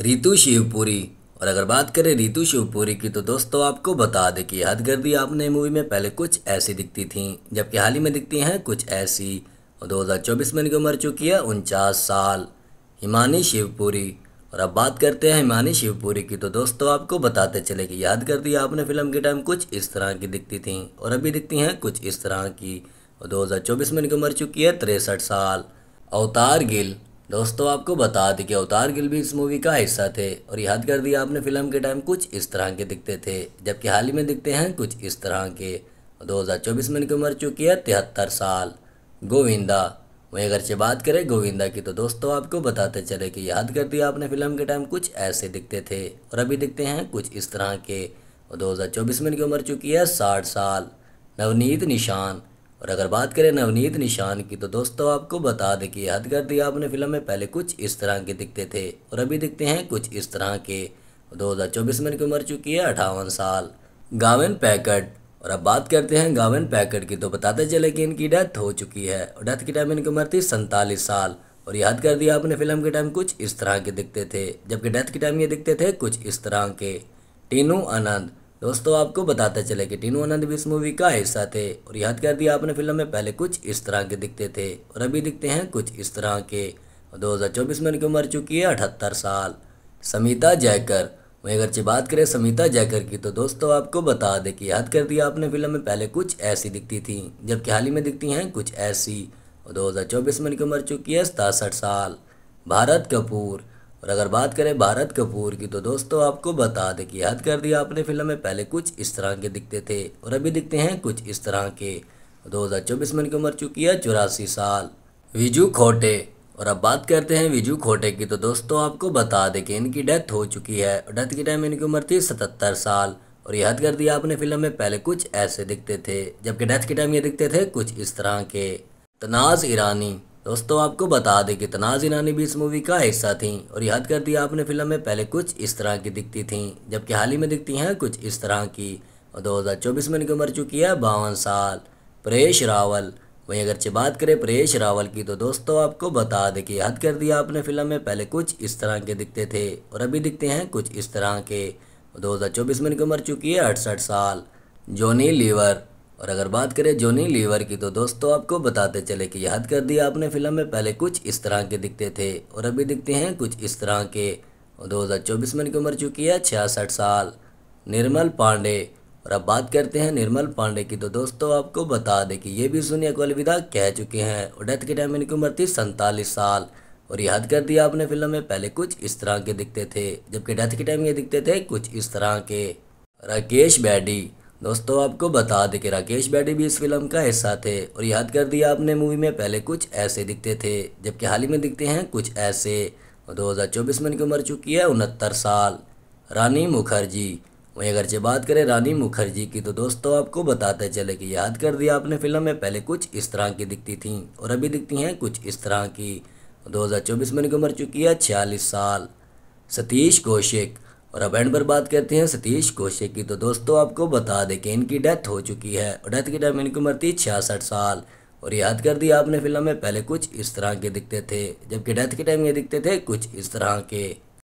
रितु शिवपुरी और अगर बात करें रितु शिवपुरी की तो दोस्तों आपको बता दें कि हदगर्दी आपने मूवी में पहले कुछ ऐसी दिखती थी जबकि हाल ही में दिखती हैं कुछ ऐसी और चौबीस में इनकी उम्र चुकी है उनचास साल हिमानी शिवपुरी और अब बात करते हैं हिमानी शिवपुरी की तो दोस्तों आपको बताते चले कि याद कर दिया आपने फिल्म के टाइम कुछ इस तरह की दिखती थी और अभी दिखती हैं कुछ इस तरह की और 2024 में इनकी उम्र चुकी है तिरसठ साल अवतार गिल दोस्तों आपको बता दें कि अवतार गिल भी इस मूवी का हिस्सा थे और याद कर दिया आपने फिल्म के टाइम कुछ इस तरह के दिखते थे जबकि हाल ही में दिखते हैं कुछ इस तरह के 2024 में इनकी उम्र चुकी है तिहत्तर साल गोविंदा वहीं अगर से बात करें गोविंदा की तो दोस्तों आपको बताते चले कि याद कर दिया आपने फिल्म के टाइम कुछ ऐसे दिखते थे और अभी दिखते हैं कुछ इस तरह के और चौबीस में इनकी उम्र चुकी है साठ साल नवनीत निशान और अगर बात करें नवनीत निशान की तो दोस्तों आपको बता दें कि हद कर दिया आपने फिल्म में पहले कुछ इस तरह के दिखते थे और अभी दिखते हैं कुछ इस तरह के चौबीस में इनकी उम्र चुकी है अठावन साल गावन पैकेट और अब बात करते हैं गाविन पैकेट की तो बताते चले कि इनकी डेथ हो चुकी है और डेथ के टाइम इनकी उम्र थी सैंतालीस साल और याद कर दिया आपने फिल्म के टाइम कुछ इस तरह के दिखते थे जबकि डेथ के टाइम ये दिखते थे कुछ इस तरह के टीनू आनंद दोस्तों आपको बताते चले कि टीनू आनंद भी इस मूवी का हिस्सा थे और याद कर दिया आपने फिल्म में पहले कुछ इस तरह के दिखते थे और अभी दिखते हैं कुछ इस तरह के और चौबीस में उनकी उम्र चुकी है अठहत्तर साल समीता जयकर वहीं अगर जी बात करें समीता जयकर की तो दोस्तों आपको बता दें कि याद कर दिया आपने फिल्म में पहले कुछ ऐसी दिखती थी जबकि हाल ही में दिखती हैं कुछ ऐसी और चौबीस में उनकी उम्र चुकी है सतासठ साल भारत कपूर और अगर बात करें भारत कपूर की तो दोस्तों आपको बता दें कि याद कर दिया आपने फिल्म में पहले कुछ इस तरह के दिखते थे और अभी दिखते हैं कुछ इस तरह के 2024 में इनकी उम्र चुकी है चौरासी साल विजू खोटे और अब बात करते हैं विजू खोटे की तो दोस्तों आपको बता दें कि इनकी डेथ हो चुकी है और डेथ के टाइम इनकी उम्र थी सतहत्तर साल और याद कर दिया आपने फिल्म में पहले कुछ ऐसे दिखते थे जबकि डेथ के टाइम ये दिखते थे कुछ इस तरह के तनाज ईरानी दोस्तों आपको बता दें कि तनाज ईरानी भी इस मूवी का हिस्सा थी और याद कर दिया आपने फिल्म में पहले कुछ इस तरह की दिखती थी जबकि हाल ही में दिखती हैं कुछ इस तरह की और चौबीस में इनकी उम्र चुकी है बावन साल परेश रावल वहीं अगरचे बात करें परेश रावल की तो दोस्तों आपको बता दें कि याद कर दिया आपने फिल्म में पहले कुछ इस तरह के दिखते थे और अभी दिखते हैं कुछ इस तरह के 2024 में इनकी उम्र चुकी है अड़सठ साल जॉनी लीवर और अगर बात करें जोनी लीवर की तो दोस्तों आपको बताते चले कि याद कर दिया आपने फिल्म में पहले कुछ इस तरह के दिखते थे और अभी दिखते हैं कुछ इस तरह के और चौबीस में इनकी उम्र चुकी है छियासठ साल निर्मल पांडे और अब बात करते हैं निर्मल पांडे की तो दोस्तों आपको बता दें कि ये भी सुनिया को अलविदा कह चुके हैं और डेथ के टाइम इनकी उम्र थी सैंतालीस साल और याद कर दिया आपने फिल्म में पहले कुछ इस तरह के दिखते थे जबकि डेथ के टाइम ये दिखते थे कुछ इस तरह के राकेश बैडी दोस्तों आपको बता दें कि राकेश बैडी भी इस फिल्म का हिस्सा थे और याद कर दिया आपने मूवी में पहले कुछ ऐसे दिखते थे जबकि हाल ही में दिखते हैं कुछ ऐसे और चौबीस में इनकी उम्र चुकी है उनहत्तर साल रानी मुखर्जी वहीं अगर जब बात करें रानी मुखर्जी की तो दोस्तों आपको बताते चले कि याद कर दिया आपने फिल्म में पहले कुछ इस तरह की दिखती थी और अभी दिखती हैं कुछ इस तरह की चौबीस में इनकी उम्र चुकी है छियालीस साल सतीश कौशिक और अब एंड पर बात करते हैं सतीश कौशिक की तो दोस्तों आपको बता दें कि इनकी डेथ हो चुकी है और डेथ की टाइम इनकी उम्र थी छियासठ साल और याद कर दिया आपने फिल्म में पहले कुछ इस तरह के दिखते थे जबकि डेथ के टाइम ये दिखते थे कुछ इस तरह के